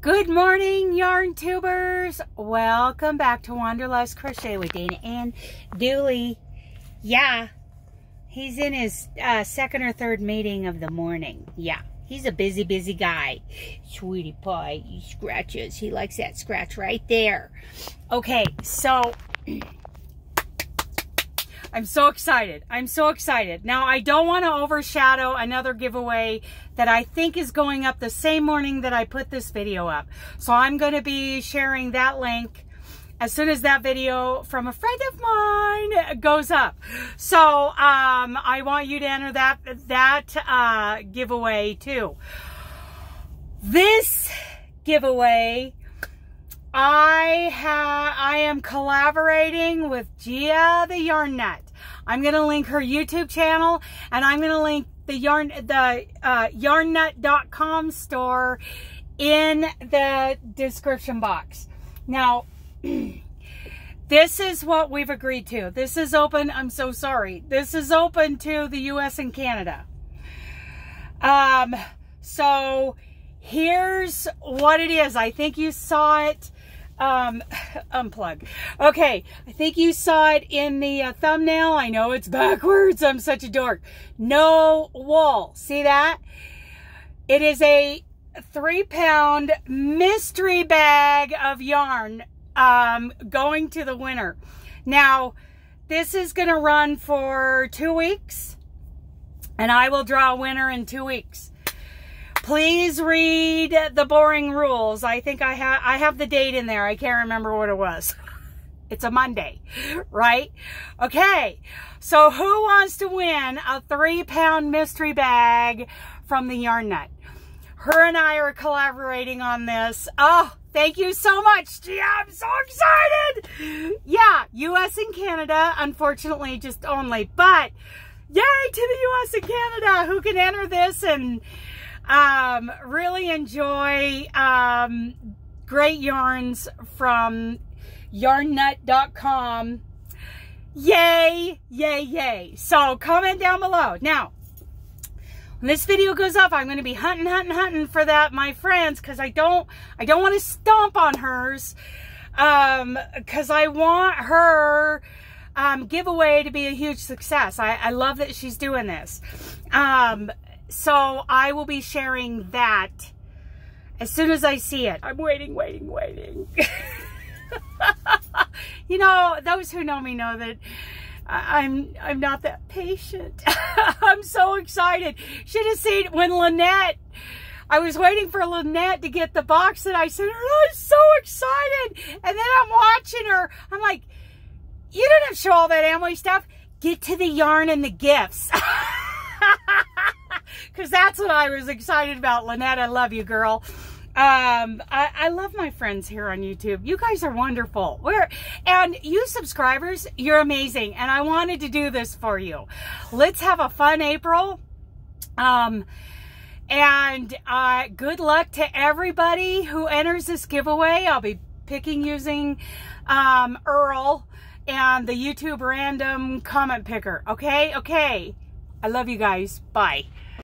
Good morning, yarn tubers. Welcome back to Wanderlust Crochet with Dana and Dooley. Yeah, he's in his uh, second or third meeting of the morning. Yeah, he's a busy, busy guy. Sweetie pie, he scratches. He likes that scratch right there. Okay, so I'm so excited. I'm so excited. Now, I don't want to overshadow another giveaway that I think is going up the same morning that I put this video up. So I'm going to be sharing that link as soon as that video from a friend of mine goes up. So um, I want you to enter that, that uh, giveaway too. This giveaway I have I am collaborating with Gia the Yarn Nut. I'm gonna link her YouTube channel and I'm gonna link the yarn the uh, yarnnut.com store in the description box. Now this is what we've agreed to. This is open, I'm so sorry. This is open to the US and Canada. Um so here's what it is. I think you saw it um, unplug. Okay, I think you saw it in the uh, thumbnail. I know it's backwards. I'm such a dork. No wall. See that? It is a three pound mystery bag of yarn um, going to the winner. Now, this is going to run for two weeks and I will draw a winner in two weeks please read the boring rules. I think I have I have the date in there. I can't remember what it was. It's a Monday, right? Okay, so who wants to win a three pound mystery bag from the Yarn Nut? Her and I are collaborating on this. Oh, thank you so much. Yeah, I'm so excited. Yeah, US and Canada, unfortunately, just only, but yay to the US and Canada who can enter this and um, really enjoy um, great yarns from yarnnut.com. Yay, yay, yay. So comment down below. Now, when this video goes up, I'm going to be hunting, hunting, hunting for that, my friends, because I don't, I don't want to stomp on hers, um, because I want her, um, giveaway to be a huge success. I, I love that she's doing this. Um, so I will be sharing that as soon as I see it. I'm waiting, waiting, waiting. you know, those who know me know that I'm I'm not that patient. I'm so excited. Should have seen when Lynette, I was waiting for Lynette to get the box and I said, oh, I'm so excited. And then I'm watching her. I'm like, you didn't show all that Amway stuff. Get to the yarn and the gifts. because that's what I was excited about. Lynette, I love you, girl. Um, I, I, love my friends here on YouTube. You guys are wonderful. We're, and you subscribers, you're amazing. And I wanted to do this for you. Let's have a fun April. Um, and uh, good luck to everybody who enters this giveaway. I'll be picking using um, Earl and the YouTube random comment picker. Okay, okay. I love you guys. Bye.